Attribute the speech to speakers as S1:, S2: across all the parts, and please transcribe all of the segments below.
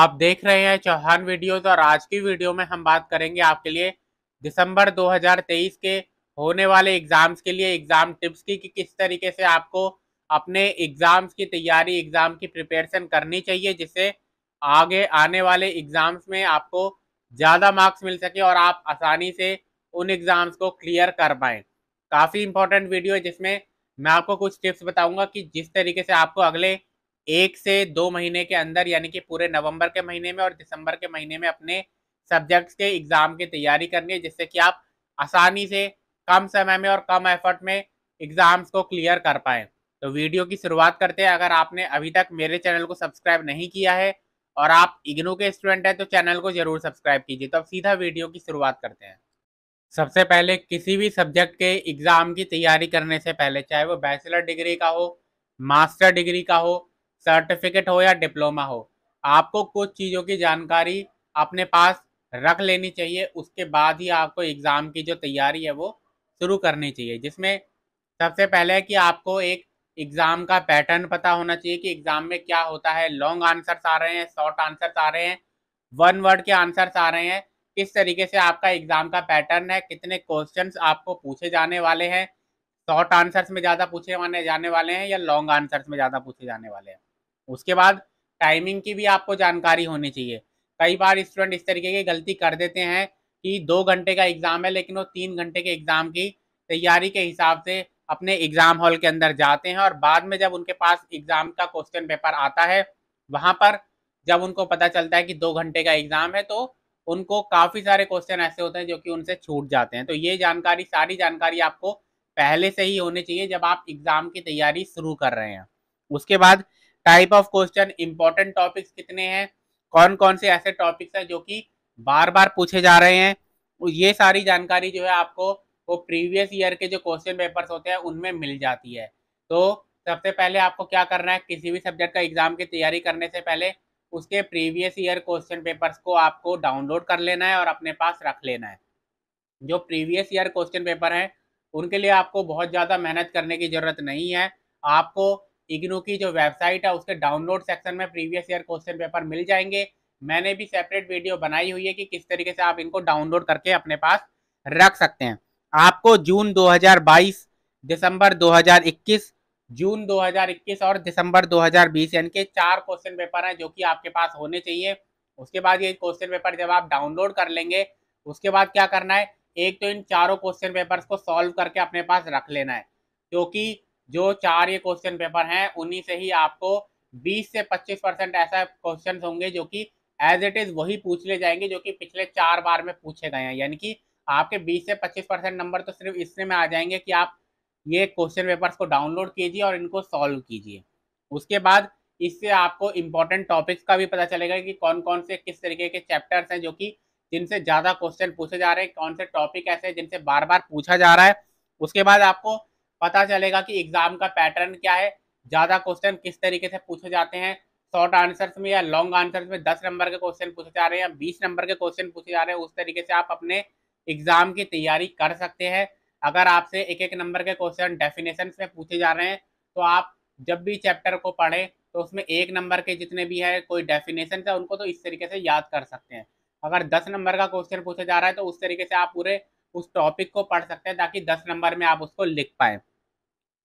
S1: आप देख रहे हैं चौहान वीडियोज और आज की वीडियो में हम बात करेंगे आपके लिए दिसंबर 2023 के होने वाले एग्ज़ाम्स के लिए एग्ज़ाम टिप्स की कि किस तरीके से आपको अपने एग्ज़ाम्स की तैयारी एग्ज़ाम की प्रिपरेशन करनी चाहिए जिससे आगे आने वाले एग्ज़ाम्स में आपको ज़्यादा मार्क्स मिल सके और आप आसानी से उन एग्ज़ाम्स को क्लियर कर पाएँ काफ़ी इंपॉर्टेंट वीडियो है जिसमें मैं आपको कुछ टिप्स बताऊँगा कि जिस तरीके से आपको अगले एक से दो महीने के अंदर यानी कि पूरे नवंबर के महीने में और दिसंबर के महीने में अपने सब्जेक्ट्स के एग्ज़ाम की तैयारी करनी है जिससे कि आप आसानी से कम समय में और कम एफर्ट में एग्ज़ाम्स को क्लियर कर पाए तो वीडियो की शुरुआत करते हैं अगर आपने अभी तक मेरे चैनल को सब्सक्राइब नहीं किया है और आप इग्नू के स्टूडेंट हैं तो चैनल को ज़रूर सब्सक्राइब कीजिए तो अब सीधा वीडियो की शुरुआत करते हैं सबसे पहले किसी भी सब्जेक्ट के एग्ज़ाम की तैयारी करने से पहले चाहे वो बैचलर डिग्री का हो मास्टर डिग्री का हो सर्टिफिकेट हो या डिप्लोमा हो आपको कुछ चीज़ों की जानकारी अपने पास रख लेनी चाहिए उसके बाद ही आपको एग्ज़ाम की जो तैयारी है वो शुरू करनी चाहिए जिसमें सबसे पहले है कि आपको एक एग्ज़ाम का पैटर्न पता होना चाहिए कि एग्ज़ाम में क्या होता है लॉन्ग आंसर्स आ रहे हैं शॉर्ट आंसर्स आ रहे हैं वन वर्ड के आंसर्स आ रहे हैं किस तरीके से आपका एग्ज़ाम का पैटर्न है कितने क्वेश्चन आपको पूछे जाने वाले हैं शॉर्ट आंसर्स में ज़्यादा पूछे जाने वाले हैं या लॉन्ग आंसर्स में ज़्यादा पूछे जाने वाले हैं उसके बाद टाइमिंग की भी आपको जानकारी होनी चाहिए कई बार स्टूडेंट इस तरीके की गलती कर देते हैं कि दो घंटे का एग्ज़ाम है लेकिन वो तीन घंटे के एग्ज़ाम की तैयारी के हिसाब से अपने एग्ज़ाम हॉल के अंदर जाते हैं और बाद में जब उनके पास एग्ज़ाम का क्वेश्चन पेपर आता है वहाँ पर जब उनको पता चलता है कि दो घंटे का एग्ज़ाम है तो उनको काफ़ी सारे क्वेश्चन ऐसे होते हैं जो कि उनसे छूट जाते हैं तो ये जानकारी सारी जानकारी आपको पहले से ही होनी चाहिए जब आप एग्ज़ाम की तैयारी शुरू कर रहे हैं उसके बाद type of question important topics कितने हैं कौन कौन से ऐसे टॉपिक्स हैं जो कि बार बार पूछे जा रहे हैं ये सारी जानकारी जो है आपको वो प्रीवियस ईयर के जो क्वेश्चन पेपर्स होते हैं उनमें मिल जाती है तो सबसे पहले आपको क्या करना है किसी भी सब्जेक्ट का एग्जाम की तैयारी करने से पहले उसके प्रीवियस ईयर क्वेश्चन पेपर्स को आपको डाउनलोड कर लेना है और अपने पास रख लेना है जो प्रीवियस ईयर क्वेश्चन पेपर हैं उनके लिए आपको बहुत ज़्यादा मेहनत करने की ज़रूरत नहीं है आपको इग्नू की जो वेबसाइट है उसके डाउनलोड सेक्शन में प्रीवियस ईयर क्वेश्चन पेपर मिल जाएंगे मैंने भी सेपरेट वीडियो बनाई हुई है कि किस तरीके से आप इनको डाउनलोड करके अपने पास रख सकते हैं आपको जून 2022, दिसंबर 2021, जून 2021 और दिसंबर 2020 यानी कि चार क्वेश्चन पेपर हैं जो कि आपके पास होने चाहिए उसके बाद ये क्वेश्चन पेपर जब आप डाउनलोड कर लेंगे उसके बाद क्या करना है एक तो इन चारों क्वेश्चन पेपर्स को सॉल्व करके अपने पास रख लेना है क्योंकि तो जो चार ये क्वेश्चन पेपर हैं उन्हीं से ही आपको 20 से 25 परसेंट ऐसा क्वेश्चन होंगे जो कि एज इट इज़ वही पूछ ले जाएंगे जो कि पिछले चार बार में पूछे गए हैं यानी कि आपके 20 से 25 परसेंट नंबर तो सिर्फ इससे में आ जाएंगे कि आप ये क्वेश्चन पेपर्स को डाउनलोड कीजिए और इनको सॉल्व कीजिए उसके बाद इससे आपको इम्पोर्टेंट टॉपिक्स का भी पता चलेगा कि कौन कौन से किस तरीके के चैप्टर्स हैं जो कि जिनसे ज़्यादा क्वेश्चन पूछे जा रहे हैं कौन से टॉपिक ऐसे हैं जिनसे बार बार पूछा जा रहा है उसके बाद आपको पता चलेगा कि एग्जाम का पैटर्न क्या है ज़्यादा क्वेश्चन किस तरीके से पूछे जाते हैं शॉर्ट आंसर्स में या लॉन्ग आंसर्स में दस नंबर के क्वेश्चन पूछे जा रहे हैं या बीस नंबर के क्वेश्चन पूछे जा रहे हैं उस तरीके से आप अपने एग्जाम की तैयारी कर सकते हैं अगर आपसे एक एक नंबर के क्वेश्चन डेफिनेशन में पूछे जा रहे हैं तो आप जब भी चैप्टर को पढ़ें तो उसमें एक नंबर के जितने भी है कोई डेफिनेशन है उनको तो इस तरीके से याद कर सकते हैं अगर दस नंबर का क्वेश्चन पूछा जा रहा है तो उस तरीके से आप पूरे उस टॉपिक को पढ़ सकते हैं ताकि दस नंबर में आप उसको लिख पाएं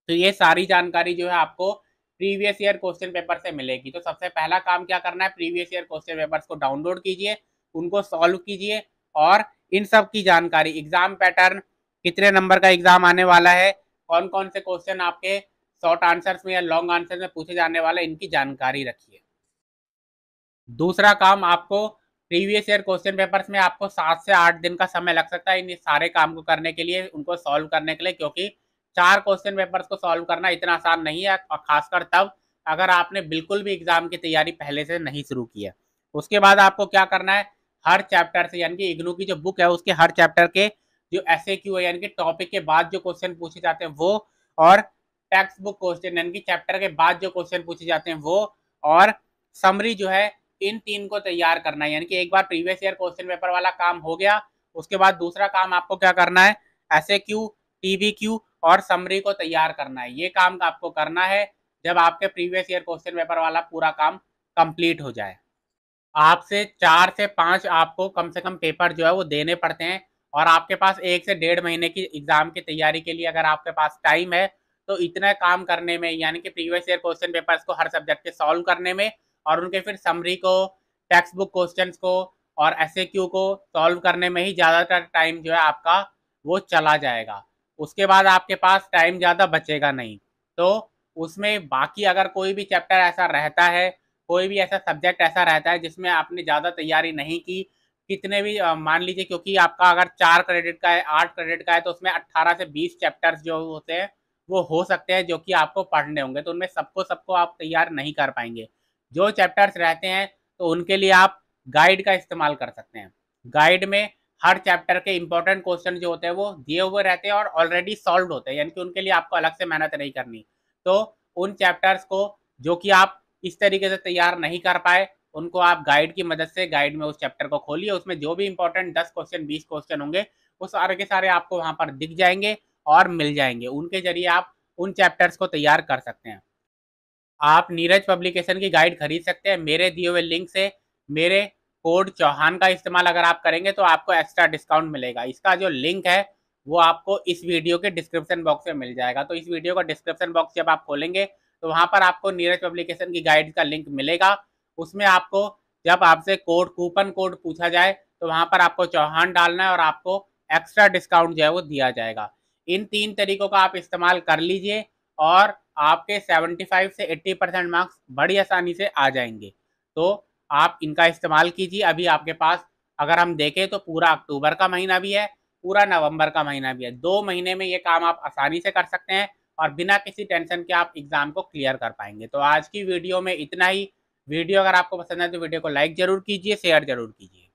S1: तो ये सारी जानकारी जो है आपको प्रीवियस ईयर क्वेश्चन पेपर से मिलेगी तो सबसे पहला काम क्या करना है प्रीवियस ईयर क्वेश्चन पेपर्स को डाउनलोड कीजिए उनको सॉल्व कीजिए और इन सब की जानकारी एग्जाम पैटर्न कितने नंबर का एग्जाम आने वाला है कौन कौन से क्वेश्चन आपके शॉर्ट आंसर्स में या लॉन्ग आंसर में पूछे जाने वाले इनकी जानकारी रखिए दूसरा काम आपको प्रीवियस ईयर क्वेश्चन पेपर्स में आपको सात से आठ दिन का समय लग सकता है इन सारे काम को करने के लिए उनको सॉल्व करने के लिए क्योंकि चार क्वेश्चन पेपर्स को सॉल्व करना इतना आसान नहीं है और खासकर तब अगर आपने बिल्कुल भी एग्जाम की तैयारी पहले से नहीं शुरू की है उसके बाद आपको क्या करना है हर चैप्टर से यानी कि इग्नू की जो बुक है उसके हर चैप्टर के जो एस है यानी कि टॉपिक के बाद जो क्वेश्चन पूछे जाते हैं वो और टेक्स्ट बुक क्वेश्चन यानी कि चैप्टर के बाद जो क्वेश्चन पूछे जाते हैं वो और समरी जो है इन तीन को तैयार करना है यानी कि एक बार प्रीवियस ईयर क्वेश्चन पेपर वाला काम हो गया उसके बाद दूसरा काम आपको क्या करना है S A Q TB Q और समरी को तैयार करना है ये काम आपको करना है जब आपके प्रीवियस ईयर क्वेश्चन पेपर वाला पूरा काम कंप्लीट हो जाए आपसे चार से पाँच आपको कम से कम पेपर जो है वो देने पड़ते हैं और आपके पास एक से डेढ़ महीने की एग्ज़ाम की तैयारी के लिए अगर आपके पास टाइम है तो इतना काम करने में यानी कि प्रीवियस ईयर क्वेश्चन पेपर्स को हर सब्जेक्ट के सॉल्व करने में और उनके फिर समरी को टेक्स्ट बुक क्वेश्चन को और एस को सॉल्व करने में ही ज़्यादातर टाइम जो है आपका वो चला जाएगा उसके बाद आपके पास टाइम ज़्यादा बचेगा नहीं तो उसमें बाकी अगर कोई भी चैप्टर ऐसा रहता है कोई भी ऐसा सब्जेक्ट ऐसा रहता है जिसमें आपने ज़्यादा तैयारी नहीं की कितने भी मान लीजिए क्योंकि आपका अगर चार क्रेडिट का है आठ क्रेडिट का है तो उसमें अट्ठारह से बीस चैप्टर्स जो होते हैं वो हो सकते हैं जो कि आपको पढ़ने होंगे तो उनमें सबको सबको आप तैयार नहीं कर पाएंगे जो चैप्टर्स रहते हैं तो उनके लिए आप गाइड का इस्तेमाल कर सकते हैं गाइड में हर चैप्टर के इंपॉर्टेंट क्वेश्चन जो होते हैं वो दिए हुए रहते हैं और ऑलरेडी सॉल्व होते हैं यानी कि उनके लिए आपको अलग से मेहनत नहीं करनी तो उन चैप्टर्स को जो कि आप इस तरीके से तैयार नहीं कर पाए उनको आप गाइड की मदद से गाइड में उस चैप्टर को खोलिए उसमें जो भी इंपॉर्टेंट दस क्वेश्चन बीस क्वेश्चन होंगे वो सारे के सारे आपको वहाँ पर दिख जाएंगे और मिल जाएंगे उनके जरिए आप उन चैप्टर्स को तैयार कर सकते हैं आप नीरज पब्लिकेशन की गाइड खरीद सकते हैं मेरे दिए हुए लिंक से मेरे कोड चौहान का इस्तेमाल अगर आप करेंगे तो आपको एक्स्ट्रा डिस्काउंट मिलेगा इसका जो लिंक है वो आपको इस वीडियो के डिस्क्रिप्शन बॉक्स में मिल जाएगा तो इस वीडियो का डिस्क्रिप्शन बॉक्स जब आप खोलेंगे तो वहाँ पर आपको नीरज पब्लिकेशन की गाइड का लिंक मिलेगा उसमें आपको जब आपसे कोड कूपन कोड पूछा जाए तो वहाँ पर आपको चौहान डालना है और आपको एक्स्ट्रा डिस्काउंट जो है वो दिया जाएगा इन तीन तरीकों का आप इस्तेमाल कर लीजिए और आपके 75 से 80 परसेंट मार्क्स बड़ी आसानी से आ जाएंगे तो आप इनका इस्तेमाल कीजिए अभी आपके पास अगर हम देखें तो पूरा अक्टूबर का महीना भी है पूरा नवंबर का महीना भी है दो महीने में ये काम आप आसानी से कर सकते हैं और बिना किसी टेंशन के आप एग्ज़ाम को क्लियर कर पाएंगे तो आज की वीडियो में इतना ही वीडियो अगर आपको पसंद है तो वीडियो को लाइक ज़रूर कीजिए शेयर ज़रूर कीजिए